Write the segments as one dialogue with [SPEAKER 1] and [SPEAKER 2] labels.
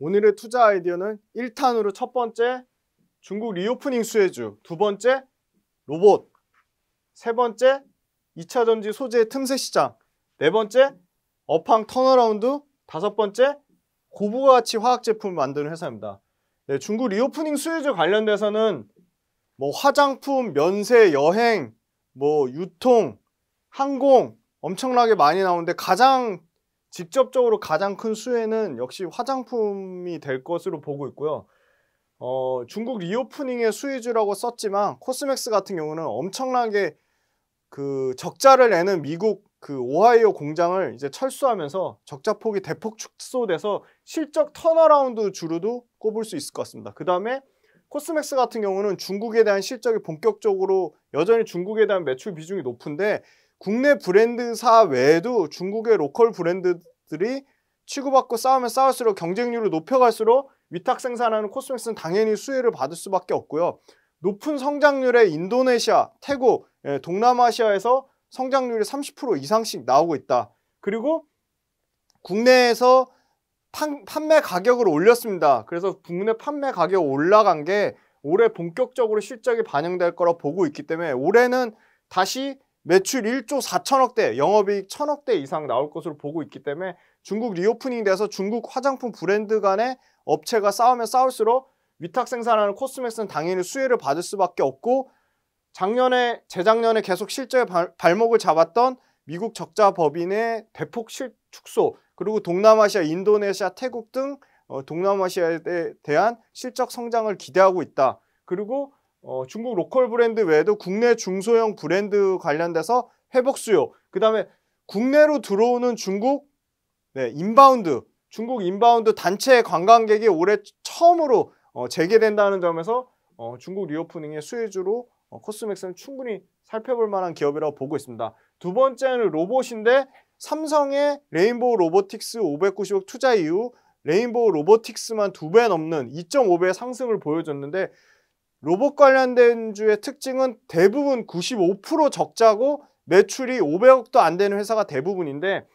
[SPEAKER 1] 오늘의 투자 아이디어는 1탄으로 첫 번째 중국 리오프닝 수혜주, 두 번째 로봇, 세 번째 2차 전지 소재 틈새 시장, 네 번째 업황 턴어라운드, 다섯 번째 고부가가치 화학 제품 만드는 회사입니다. 네, 중국 리오프닝 수혜주 관련돼서는 뭐 화장품, 면세, 여행, 뭐 유통, 항공 엄청나게 많이 나오는데 가장 직접적으로 가장 큰 수혜는 역시 화장품이 될 것으로 보고 있고요. 어, 중국 리오프닝의 수혜주라고 썼지만 코스맥스 같은 경우는 엄청나게 그 적자를 내는 미국 그 오하이오 공장을 이제 철수하면서 적자 폭이 대폭 축소돼서 실적 턴어라운드 주로도 꼽을 수 있을 것 같습니다. 그 다음에 코스맥스 같은 경우는 중국에 대한 실적이 본격적으로 여전히 중국에 대한 매출 비중이 높은데 국내 브랜드사 외에도 중국의 로컬 브랜드들이 취급받고 싸우면 싸울수록 경쟁률을 높여갈수록 위탁 생산하는 코스맥스는 당연히 수혜를 받을 수밖에 없고요. 높은 성장률의 인도네시아, 태국, 예, 동남아시아에서 성장률이 30% 이상씩 나오고 있다. 그리고 국내에서 판, 판매 가격을 올렸습니다. 그래서 국내 판매 가격 올라간 게 올해 본격적으로 실적이 반영될 거라 보고 있기 때문에 올해는 다시 매출 1조 4천억대, 영업이익 1천억대 이상 나올 것으로 보고 있기 때문에 중국 리오프닝 돼서 중국 화장품 브랜드 간의 업체가 싸우면 싸울수록 위탁 생산하는 코스맥스는 당연히 수혜를 받을 수밖에 없고 작년에 재작년에 계속 실제 발목을 잡았던 미국 적자 법인의 대폭 실 축소 그리고 동남아시아, 인도네시아, 태국 등 어, 동남아시아에 대한 실적 성장을 기대하고 있다. 그리고 어, 중국 로컬 브랜드 외에도 국내 중소형 브랜드 관련돼서 회복 수요, 그 다음에 국내로 들어오는 중국 네, 인바운드, 중국 인바운드 단체 관광객이 올해 처음으로 어, 재개된다는 점에서 어, 중국 리오프닝의 수혜주로 어, 코스맥스는 충분히 살펴볼 만한 기업이라고 보고 있습니다. 두 번째는 로봇인데 삼성의 레인보우 로보틱스 5 9 0억 투자 이후 레인보우 로보틱스만 두 배 넘는 2.5배 상승을 보여줬는데 로봇 관련된 주의 특징은 대부분 95% 적자고 매출이 500억도 안 되는 회사가 대부분인데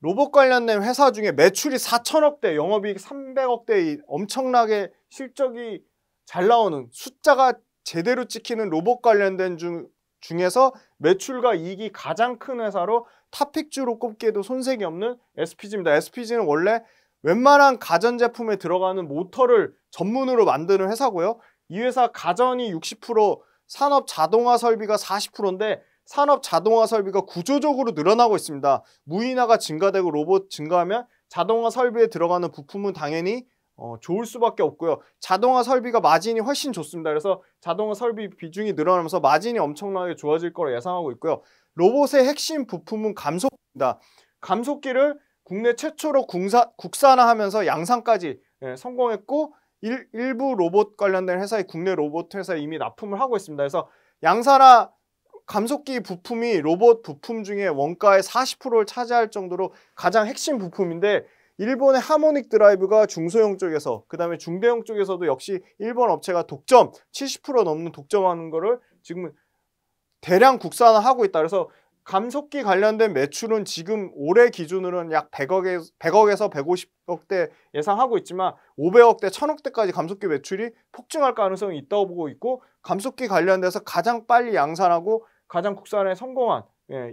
[SPEAKER 1] 로봇 관련된 회사 중에 매출이 4천억대, 영업이익 300억대 엄청나게 실적이 잘 나오는 숫자가 제대로 찍히는 로봇 관련된 중, 중에서 매출과 이익이 가장 큰 회사로 탑픽주로 꼽기에도 손색이 없는 SPG입니다. SPG는 원래 웬만한 가전제품에 들어가는 모터를 전문으로 만드는 회사고요. 이 회사 가전이 60%, 산업 자동화 설비가 40%인데 산업 자동화 설비가 구조적으로 늘어나고 있습니다. 무인화가 증가되고 로봇 증가하면 자동화 설비에 들어가는 부품은 당연히 어, 좋을 수밖에 없고요. 자동화 설비가 마진이 훨씬 좋습니다. 그래서 자동화 설비 비중이 늘어나면서 마진이 엄청나게 좋아질 거로 예상하고 있고요. 로봇의 핵심 부품은 감속기입니다. 감속기를 국내 최초로 궁사, 국산화하면서 양산까지 예, 성공했고 일, 일부 로봇 관련된 회사의 국내 로봇 회사에 이미 납품을 하고 있습니다. 그래서 양산화 감속기 부품이 로봇 부품 중에 원가의 40%를 차지할 정도로 가장 핵심 부품인데 일본의 하모닉 드라이브가 중소형 쪽에서 그 다음에 중대형 쪽에서도 역시 일본 업체가 독점 70% 넘는 독점하는 거를 지금 대량 국산화하고 있다 그래서 감속기 관련된 매출은 지금 올해 기준으로는 약 100억에, 100억에서 150억대 예상하고 있지만 500억대, 1000억대까지 감속기 매출이 폭증할 가능성이 있다고 보고 있고 감속기 관련돼서 가장 빨리 양산하고 가장 국산에 성공한 예,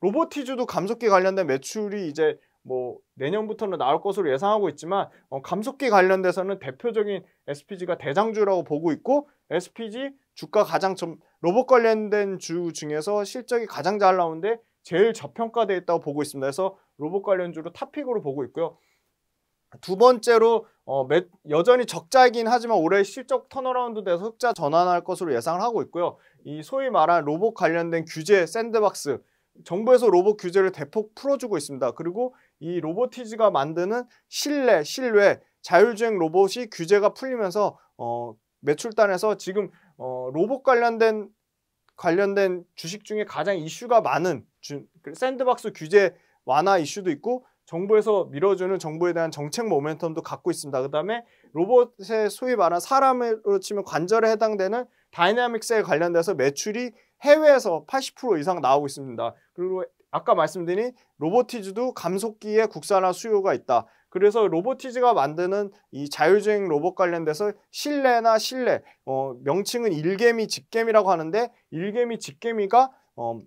[SPEAKER 1] 로보티즈도 감속기 관련된 매출이 이제 뭐 내년부터는 나올 것으로 예상하고 있지만 어, 감속기 관련돼서는 대표적인 SPG가 대장주라고 보고 있고 SPG 주가 가장 좀 로봇 관련된 주 중에서 실적이 가장 잘 나오는데 제일 저평가되어 있다고 보고 있습니다. 그래서 로봇 관련주로 탑픽으로 보고 있고요. 두 번째로 어, 매, 여전히 적자이긴 하지만 올해 실적 턴어라운드 돼서 흑자 전환할 것으로 예상을 하고 있고요. 이 소위 말한 로봇 관련된 규제 샌드박스 정부에서 로봇 규제를 대폭 풀어주고 있습니다. 그리고 이 로보티즈가 만드는 실내, 실외 자율주행 로봇이 규제가 풀리면서 어, 매출단에서 지금 어, 로봇 관련된 관련된 주식 중에 가장 이슈가 많은 주, 그 샌드박스 규제 완화 이슈도 있고 정부에서 밀어주는 정부에 대한 정책 모멘텀도 갖고 있습니다. 그 다음에 로봇의 소위 말한 사람으로 치면 관절에 해당되는 다이내믹스에 관련돼서 매출이 해외에서 80% 이상 나오고 있습니다. 그리고 아까 말씀드린 로보티즈도 감속기에 국산화 수요가 있다. 그래서 로보티즈가 만드는 이 자율주행 로봇 관련돼서 실내나 실내, 어, 명칭은 일개미, 직개미라고 하는데 일개미, 직개미가 어,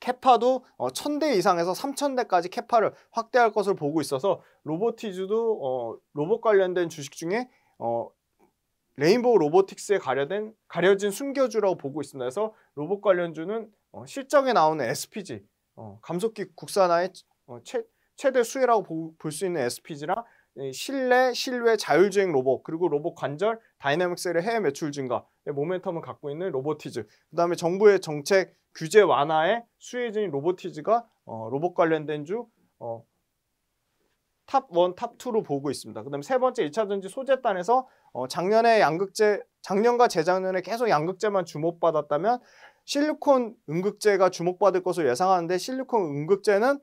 [SPEAKER 1] 캐파도 어, 1000대 이상에서 3000대까지 캐파를 확대할 것을 보고 있어서 로보티즈도 어, 로봇 관련된 주식 중에 어, 레인보우 로보틱스에 가려된, 가려진 숨겨주라고 보고 있습니다. 그래서 로봇 관련주는 어, 실적에 나오는 SPG, 어, 감속기 국산화의 어, 최, 최대 수혜라고 볼 수 있는 SPG랑 실내, 실외 자율주행 로봇, 그리고 로봇 관절, 다이내믹 셀의 해외 매출 증가, 모멘텀을 갖고 있는 로보티즈, 그 다음에 정부의 정책, 규제 완화에 수혜진 로보티즈가 어, 로봇 관련된 주 어, 탑1, 탑2로 보고 있습니다. 그 다음에 세 번째 2차 전지 소재단에서 어, 작년에 양극재, 작년과 재작년에 계속 양극재만 주목받았다면 실리콘 응극재가 주목받을 것으로 예상하는데 실리콘 응극재는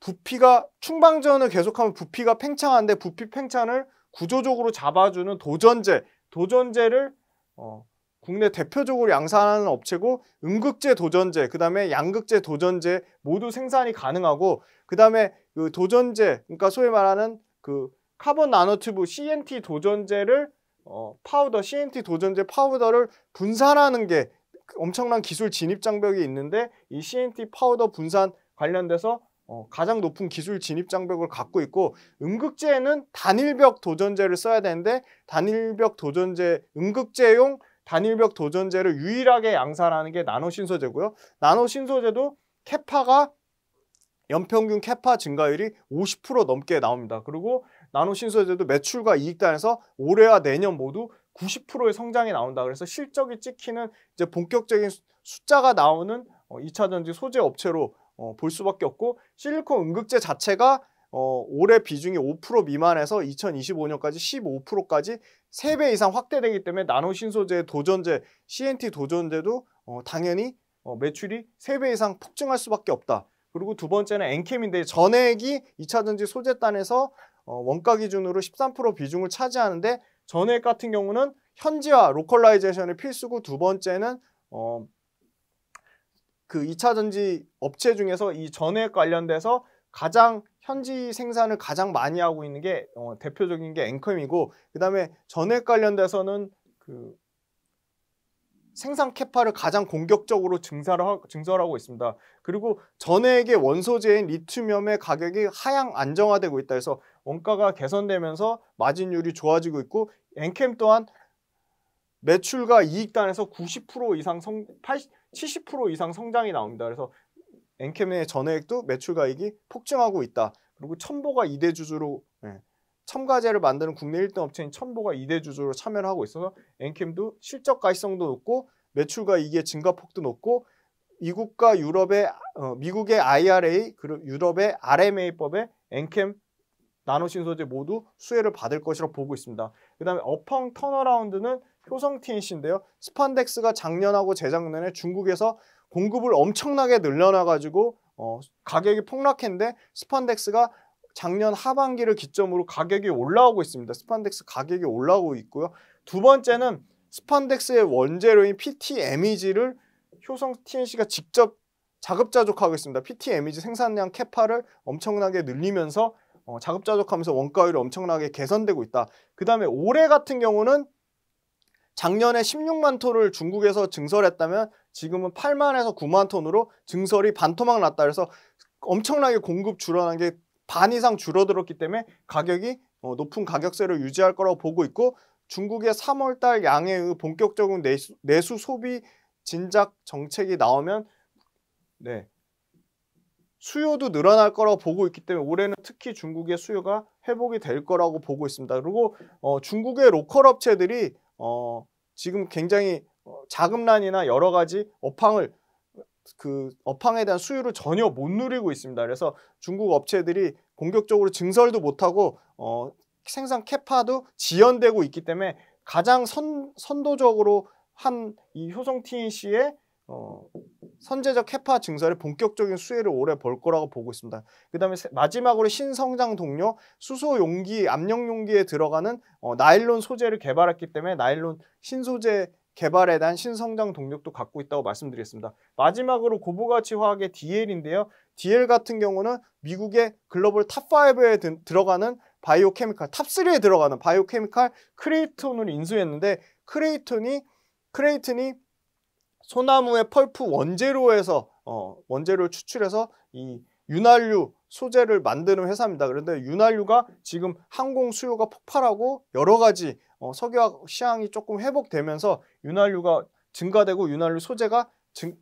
[SPEAKER 1] 부피가 충방전을 계속하면 부피가 팽창한데 부피 팽창을 구조적으로 잡아주는 도전제, 도전제를 어, 국내 대표적으로 양산하는 업체고 음극제 도전제, 그 다음에 양극제 도전제 모두 생산이 가능하고 그 다음에 그 도전제, 그러니까 소위 말하는 그 카본 나노튜브 CNT 도전제를 어, 파우더, CNT 도전제 파우더를 분산하는 게 엄청난 기술 진입 장벽이 있는데 이 CNT 파우더 분산 관련돼서 어, 가장 높은 기술 진입 장벽을 갖고 있고 응극재는 단일벽 도전제를 써야 되는데 단일벽 도전제응극제용 단일벽 도전제를 유일하게 양산하는 게 나노 신소재고요. 나노 신소재도 캐파가 연평균 캐파 증가율이 50% 넘게 나옵니다. 그리고 나노 신소재도 매출과 이익단에서 올해와 내년 모두 90%의 성장이 나온다. 그래서 실적이 찍히는 이제 본격적인 숫자가 나오는 2차 어, 전지 소재 업체로 어, 볼 수밖에 없고 실리콘 음극재 자체가 어, 올해 비중이 5% 미만에서 2025년까지 15%까지 3배 이상 확대되기 때문에 나노 신소재, 도전재, CNT 도전제도 어, 당연히 어, 매출이 3배 이상 폭증할 수밖에 없다. 그리고 두 번째는 엔캠인데 전액이 2차전지 소재단에서 어, 원가 기준으로 13% 비중을 차지하는데 전액 같은 경우는 현지화, 로컬라이제이션의 필수고 두 번째는 어, 그 2차 전지 업체 중에서 이 전액 관련돼서 가장 현지 생산을 가장 많이 하고 있는 게 어, 대표적인 게 앵컴이고 그다음에 전액 관련돼서는 그 생산 캐파를 가장 공격적으로 증설을 하, 증설하고 있습니다. 그리고 전액의 원소재인 리튬염의 가격이 하향 안정화되고 있다 해서 원가가 개선되면서 마진율이 좋아지고 있고 엔캠 또한 매출과 이익단에서 90% 이상 성, 80, 70% 이상 성장이 나옵니다. 그래서 엔캠의 전액도 매출가액이 폭증하고 있다. 그리고 첨보가 2대 주주로 네. 첨가제를 만드는 국내 1등 업체인 첨보가 2대 주주로 참여를 하고 있어서 엔캠도 실적 가시성도 높고 매출가이의 증가폭도 높고 미국과 유럽의 어, 미국의 IRA 그리고 유럽의 RMA법에 엔캠 나노신 소재 모두 수혜를 받을 것이라고 보고 있습니다. 그 다음에 어펑 턴어라운드는 효성 TNC인데요. 스판덱스가 작년하고 재작년에 중국에서 공급을 엄청나게 늘려놔가지고 어, 가격이 폭락했는데 스판덱스가 작년 하반기를 기점으로 가격이 올라오고 있습니다. 스판덱스 가격이 올라오고 있고요. 두 번째는 스판덱스의 원재료인 PT m 미지를 효성 TNC가 직접 자급자족하고 있습니다. PT m 미지 생산량 캐파를 엄청나게 늘리면서 어, 자급자족하면서 원가율이 엄청나게 개선되고 있다. 그 다음에 올해 같은 경우는 작년에 16만 톤을 중국에서 증설했다면 지금은 8만에서 9만 톤으로 증설이 반토막 났다. 그래서 엄청나게 공급 줄어난 게 반 이상 줄어들었기 때문에 가격이 어, 높은 가격세를 유지할 거라고 보고 있고 중국의 3월달 양해의 본격적인 내수, 내수 소비 진작 정책이 나오면 네 수요도 늘어날 거라고 보고 있기 때문에 올해는 특히 중국의 수요가 회복이 될 거라고 보고 있습니다. 그리고 어, 중국의 로컬 업체들이 어, 지금 굉장히 어, 자금난이나 여러 가지 업황을 그 업황에 대한 수요를 전혀 못 누리고 있습니다. 그래서 중국 업체들이 공격적으로 증설도 못하고 어, 생산 캐파도 지연되고 있기 때문에 가장 선, 선도적으로 한 이 효성티인 씨의 어, 선제적 해파 증설의 본격적인 수혜를 올해 볼 거라고 보고 있습니다. 그 다음에 마지막으로 신성장 동력 수소 용기, 압력 용기에 들어가는 어, 나일론 소재를 개발했기 때문에 나일론 신소재 개발에 대한 신성장 동력도 갖고 있다고 말씀드리겠습니다. 마지막으로 고부가치 화학의 DL인데요. DL 같은 경우는 미국의 글로벌 탑5에 드, 들어가는 바이오 케미칼, 탑3에 들어가는 바이오 케미칼 크레이톤을 인수했는데 크레이톤이 크레이튼이 소나무의 펄프 원재료에서 어, 원재료를 추출해서 이 윤활유 소재를 만드는 회사입니다. 그런데 윤활유가 지금 항공 수요가 폭발하고 여러 가지 어, 석유화 시황이 조금 회복되면서 윤활유가 증가되고 윤활유 소재가 증,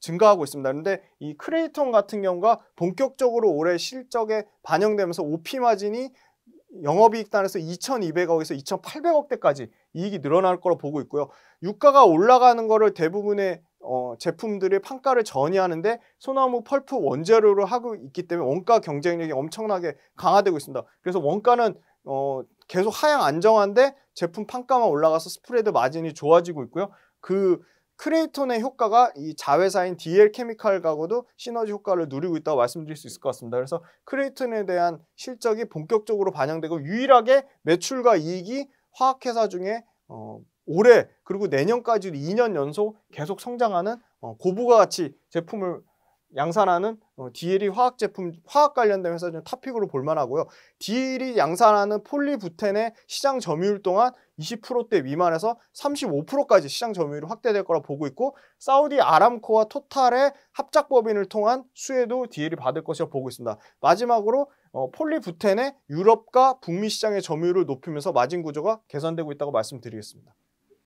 [SPEAKER 1] 증가하고 있습니다. 그런데 이 크레이톤 같은 경우가 본격적으로 올해 실적에 반영되면서 오피 마진이 영업이익단에서 2,200억에서 2,800억대까지 이익이 늘어날 거로 보고 있고요. 유가가 올라가는 거를 대부분의 어, 제품들의 판가를 전이하는데 소나무 펄프 원재료를 하고 있기 때문에 원가 경쟁력이 엄청나게 강화되고 있습니다. 그래서 원가는 어, 계속 하향 안정한데 제품 판가만 올라가서 스프레드 마진이 좋아지고 있고요. 그 크레이톤의 효과가 이 자회사인 DL 케미칼과고도 시너지 효과를 누리고 있다고 말씀드릴 수 있을 것 같습니다. 그래서 크레이톤에 대한 실적이 본격적으로 반영되고 유일하게 매출과 이익이 화학회사 중에 어, 올해 그리고 내년까지 2년 연속 계속 성장하는 어, 고부가 가치 제품을 양산하는 어, DLE 화학 제품, 화학 관련된 회사 중 탑픽으로 볼만하고요. DLE 양산하는 폴리부텐의 시장 점유율 동안 20%대 미만에서 35%까지 시장 점유율이 확대될 거라 보고 있고 사우디 아람코와 토탈의 합작법인을 통한 수혜도 DL이 받을 것이라 보고 있습니다. 마지막으로 어, 폴리부텐의 유럽과 북미 시장의 점유율을 높이면서 마진 구조가 개선되고 있다고 말씀드리겠습니다.